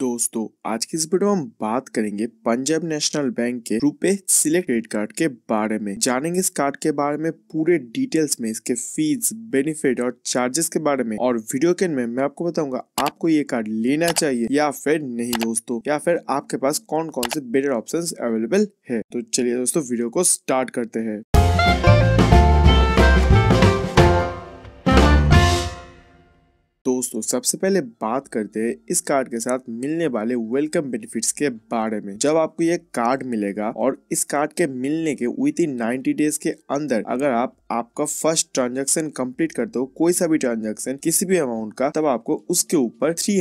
दोस्तों आज की इस वीडियो में हम बात करेंगे पंजाब नेशनल बैंक के रुपए सिलेक्ट क्रेडिट कार्ड के बारे में जानेंगे इस कार्ड के बारे में पूरे डिटेल्स में इसके फीस बेनिफिट और चार्जेस के बारे में और वीडियो के में मैं आपको बताऊंगा आपको ये कार्ड लेना चाहिए या फिर नहीं दोस्तों या फिर आपके पास कौन कौन से बेटर ऑप्शन अवेलेबल है तो चलिए दोस्तों वीडियो को स्टार्ट करते हैं दोस्तों सबसे पहले बात करते हैं इस कार्ड के साथ मिलने वाले वेलकम बेनिफिट्स के बारे में जब आपको ये कार्ड मिलेगा और इस कार्ड के मिलने के विद इन नाइन्टी डेज के अंदर अगर आप आपका फर्स्ट ट्रांजेक्शन कम्प्लीट करते हो कोई सा भी ट्रांजेक्शन किसी भी अमाउंट का तब आपको उसके ऊपर थ्री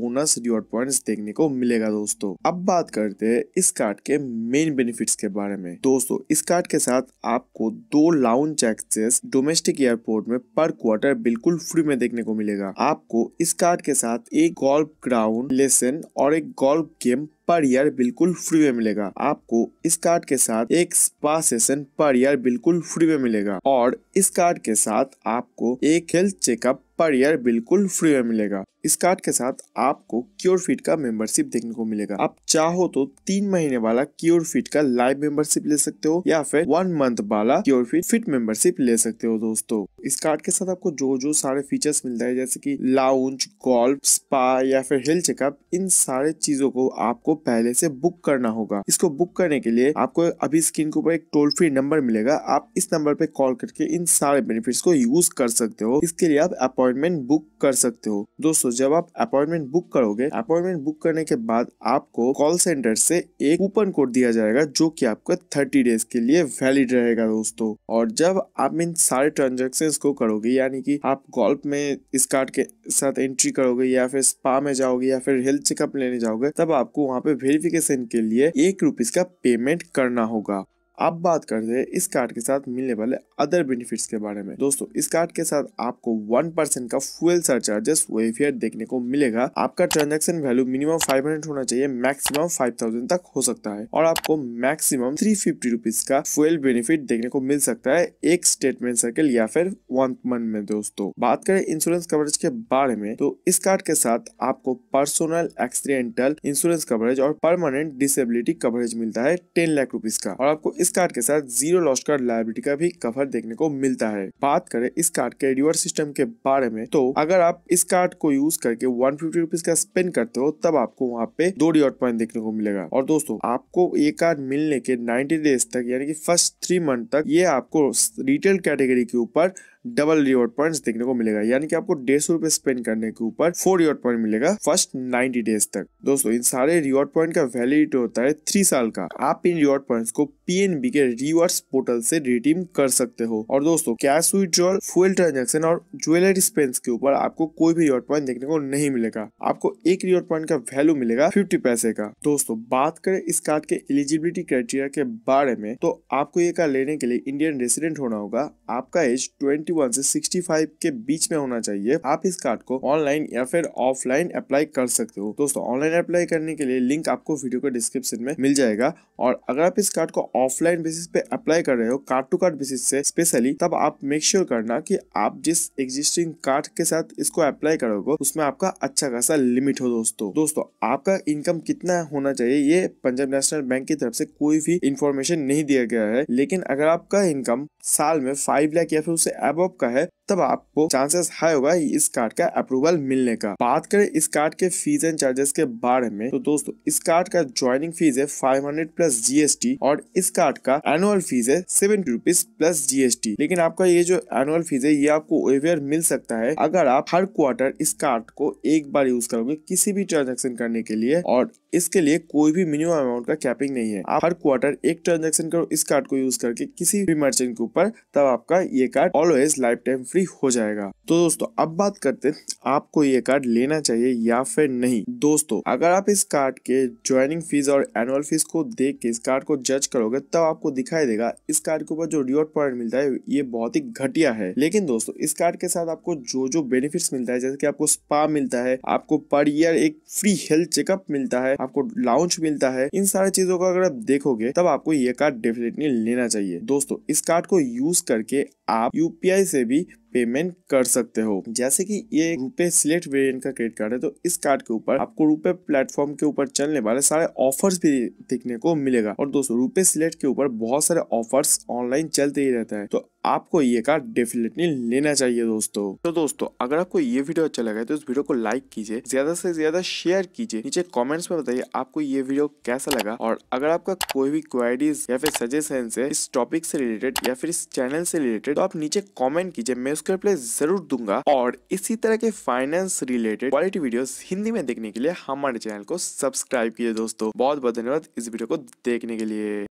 बोनस रिवॉर्ड पॉइंट देखने को मिलेगा दोस्तों अब बात करते हैं इस कार्ड के मेन बेनिफिट के बारे में दोस्तों इस कार्ड के साथ आपको दो लाउंज एक्सेस डोमेस्टिक एयरपोर्ट में पर क्वार्टर बिल्कुल फ्री में देखने को मिलेगा आपको इस कार्ड के साथ एक गोल्फ ग्राउंड लेसन और एक गोल्फ गेम पर ईयर बिल्कुल फ्री में मिलेगा आपको इस कार्ड के साथ एक स्पा सेशन पर ईयर बिल्कुल फ्री में मिलेगा और इस कार्ड के साथ आपको एक हेल्थ चेकअप पर ईयर बिल्कुल फ्री में मिलेगा इस कार्ड के साथ आपको क्योर फिट का मेंबरशिप देखने को मिलेगा आप चाहो तो तीन महीने वाला क्योर फिट का लाइव मेंबरशिप ले सकते हो या फिर वन मंथ वाला क्योर फिट फिट मेंबरशिप ले सकते हो दोस्तों इस कार्ड के साथ आपको जो जो सारे फीचर्स मिलता है जैसे कि लाउंज गोल्फ स्पा या फिर हेल्थ चेकअप इन सारे चीजों को आपको पहले से बुक करना होगा इसको बुक करने के लिए आपको अभी स्क्रीन के ऊपर एक टोल फ्री नंबर मिलेगा आप इस नंबर पे कॉल करके इन सारे बेनिफिट्स को यूज कर सकते हो इसके लिए आप अपॉइंटमेंट बुक कर सकते हो दोस्तों जब आप अपॉइंटमेंट बुक करोगे अपॉइंटमेंट बुक करने के बाद आपको कॉल सेंटर से एक कूपन कोड दिया जाएगा जो कि आपका थर्टी डेज के लिए वैलिड रहेगा दोस्तों और जब आप इन सारे ट्रांजेक्शन को करोगे यानी कि आप गोल्प में इस कार्ड के साथ एंट्री करोगे या फिर स्पा में जाओगे या फिर हेल्थ चेकअप लेने जाओगे तब आपको वहाँ पे वेरिफिकेशन के लिए एक रुपीज का पेमेंट करना होगा अब बात करते हैं इस कार्ड के साथ मिलने वाले अदर बेनिफिट्स के बारे में दोस्तों इस कार्ड के साथ आपको वन परसेंट का फ्यूल सरचार्जेस वेफियर देखने को मिलेगा आपका transaction value minimum five hundred होना चाहिए मैक्सिमम फाइव थाउजेंड तक हो सकता है और आपको मैक्सिमम थ्री फिफ्टी रुपीज का फ्यूल बेनिफिट देखने को मिल सकता है एक स्टेटमेंट सर्कल या फिर वन मंथ में दोस्तों बात करें इंश्योरेंस कवरेज के बारे में तो इस कार्ड के साथ आपको पर्सनल एक्सीडेंटल इंश्योरेंस कवरेज और परमानेंट डिसेबिलिटी कवरेज मिलता है टेन लाख रुपीज का और आपको इस कार्ड के साथ जीरो लॉस्ट कार्ड लाइबिलिटी का भी कवर देखने को मिलता है बात करें इस कार्ड के रिवर्स सिस्टम के बारे में तो अगर आप इस कार्ड को यूज करके वन फिफ्टी का स्पेंड करते हो तब आपको वहाँ पे दो रिवॉर्ड पॉइंट देखने को मिलेगा और दोस्तों आपको ये कार्ड मिलने के नाइन्टी डेज तक यानी कि फर्स्ट थ्री मंथ तक ये आपको रिटेल कैटेगरी के ऊपर डबल रिवॉर्ड पॉइंट्स देखने को मिलेगा यानी कि आपको डेढ़ सौ रुपए स्पेंड करने के ऊपर फोर रिवॉर्ड पॉइंट मिलेगा फर्स्ट नाइनटी डेज तक दोस्तों इन सारे रिवॉर्ड पॉइंट का वैलिडिटी होता है थ्री साल का आप इन रिवॉर्ड पॉइंट को पी के रिवॉर्ड पोर्टल से रिडीम कर सकते हो और दोस्तों कैश विड्रॉल फुल ट्रांजेक्शन और ज्वेलरी स्पेंस के ऊपर आपको कोई भी रिवॉर्ड पॉइंट देखने को नहीं मिलेगा आपको एक रिवॉर्ड पॉइंट का वैल्यू मिलेगा फिफ्टी पैसे का दोस्तों बात करें इस कार्ड के एलिजिबिलिटी क्राइटेरिया के बारे में तो आपको ये कार्ड लेने के लिए इंडियन रेसिडेंट होना होगा आपका एज ट्वेंटी 41 से 65 के बीच में होना चाहिए आप इस कार्ड को ऑनलाइन या फिर ऑफलाइन अप्लाई कर सकते हो दोस्तों ऑनलाइन अप्लाई करने के लिए लिंक आपको वीडियो के डिस्क्रिप्शन में मिल जाएगा और अगर आप इस कार्ड को ऑफलाइन बेसिस पे अप्लाई कर रहे हो कार्ड टू कार्ड बेसिस से स्पेशली तब आप मेक श्योर sure करना कि आप जिस एग्जिस्टिंग कार्ड के साथ इसको अप्लाई करोगे उसमें आपका अच्छा खासा लिमिट हो दोस्तों दोस्तों आपका इनकम कितना होना चाहिए ये पंजाब नेशनल बैंक की तरफ से कोई भी इंफॉर्मेशन नहीं दिया गया है लेकिन अगर आपका इनकम साल में फाइव लाख या फिर उससे अब अबव का है तब आपको चांसेस हाई होगा इस कार्ड का अप्रूवल मिलने का बात करें इस कार्ड के फीस एंड चार्जेस के बारे में तो दोस्तों इस कार्ड का ज्वाइनिंग फीस है 500 प्लस जीएसटी और इस कार्ड का एनुअल फीस है सेवेंटी रुपीज प्लस जीएसटी लेकिन आपका ये जो एनुअल फीस है ये आपको वेवियर मिल सकता है अगर आप हर क्वार्टर इस कार्ड को एक बार यूज करोगे किसी भी ट्रांजेक्शन करने के लिए और इसके लिए कोई भी मिनिमम अमाउंट का कैपिंग नहीं है आप हर क्वार्टर एक ट्रांजेक्शन करो इस कार्ड को यूज करके किसी भी मर्चेंट के ऊपर तब आपका ये कार्ड ऑलवेज डिवाइस लाइफ टाइम फ्री हो जाएगा तो दोस्तों अब बात करते हैं आपको ये कार्ड लेना चाहिए या फिर नहीं दोस्तों अगर आप इस कार्ड के ज्वाइनिंग फीस और एनुअल फीस को देख के इस कार्ड को जज करोगे तब तो आपको दिखाई देगा इस कार्ड के ऊपर जो रिवॉर्ड पॉइंट मिलता है ये बहुत ही घटिया है लेकिन दोस्तों इस कार्ड के साथ आपको जो जो बेनिफिट मिलता है जैसे की आपको स्पा मिलता है आपको पर ईयर एक फ्री हेल्थ चेकअप मिलता है आपको लाउंज मिलता है इन सारी चीजों को अगर आप देखोगे तब आपको ये कार्ड डेफिनेटली लेना चाहिए दोस्तों इस कार्ड को यूज करके आप यूपीआई से भी पेमेंट कर सकते हो जैसे कि ये रुपए सिलेक्ट वेरिएंट का क्रेडिट कार्ड है तो इस कार्ड के ऊपर आपको रुपए प्लेटफॉर्म के ऊपर चलने वाले सारे ऑफर्स भी देखने को मिलेगा और दोस्तों रुपए सिलेक्ट के ऊपर बहुत सारे ऑफर्स ऑनलाइन चलते ही रहता है तो आपको ये कार्ड डेफिनेटली लेना चाहिए दोस्तों तो दोस्तों अगर आपको ये वीडियो अच्छा लगा तो इस वीडियो को लाइक कीजिए ज्यादा से ज्यादा शेयर कीजिए नीचे कमेंट्स में बताइए आपको ये वीडियो कैसा लगा और अगर आपका कोई भी क्वेरीज या फिर सजेशन है इस टॉपिक से रिलेटेड या फिर इस चैनल से रिलेटेड तो आप नीचे कॉमेंट कीजिए मैं सब्सक्राइब रिप्लाई जरूर दूंगा और इसी तरह के finance related quality videos Hindi में देखने के लिए हमारे चैनल को सब्सक्राइब कीजिए दोस्तों बहुत बहुत धन्यवाद इस वीडियो को देखने के लिए